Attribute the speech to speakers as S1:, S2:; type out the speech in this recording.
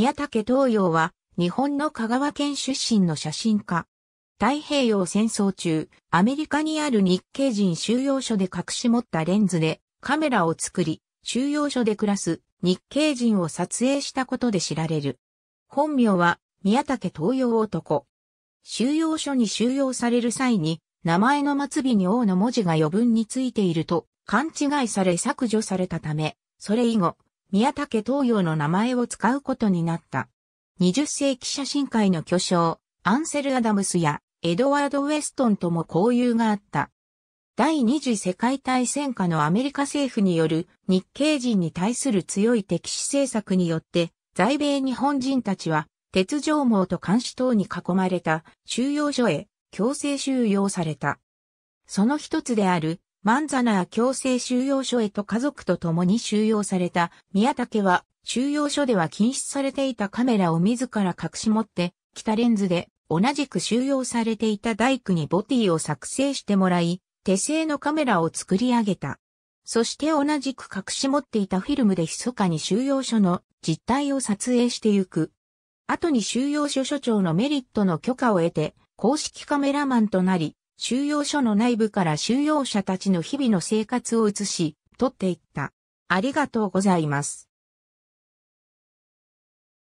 S1: 宮武東洋は、日本の香川県出身の写真家。太平洋戦争中、アメリカにある日系人収容所で隠し持ったレンズでカメラを作り、収容所で暮らす日系人を撮影したことで知られる。本名は宮武東洋男。収容所に収容される際に、名前の末尾に王の文字が余分についていると勘違いされ削除されたため、それ以後、宮武東洋の名前を使うことになった。20世紀写真界の巨匠、アンセル・アダムスやエドワード・ウェストンとも交友があった。第二次世界大戦下のアメリカ政府による日系人に対する強い敵視政策によって、在米日本人たちは、鉄条網と監視等に囲まれた収容所へ強制収容された。その一つであるマンザナー強制収容所へと家族と共に収容された宮武は収容所では禁止されていたカメラを自ら隠し持って北レンズで同じく収容されていた大工にボティを作成してもらい手製のカメラを作り上げた。そして同じく隠し持っていたフィルムで密かに収容所の実態を撮影してゆく。後に収容所所長のメリットの許可を得て公式カメラマンとなり収容所の内部から収容者たちの日々の生活を映し、撮っていった。ありがとうございます。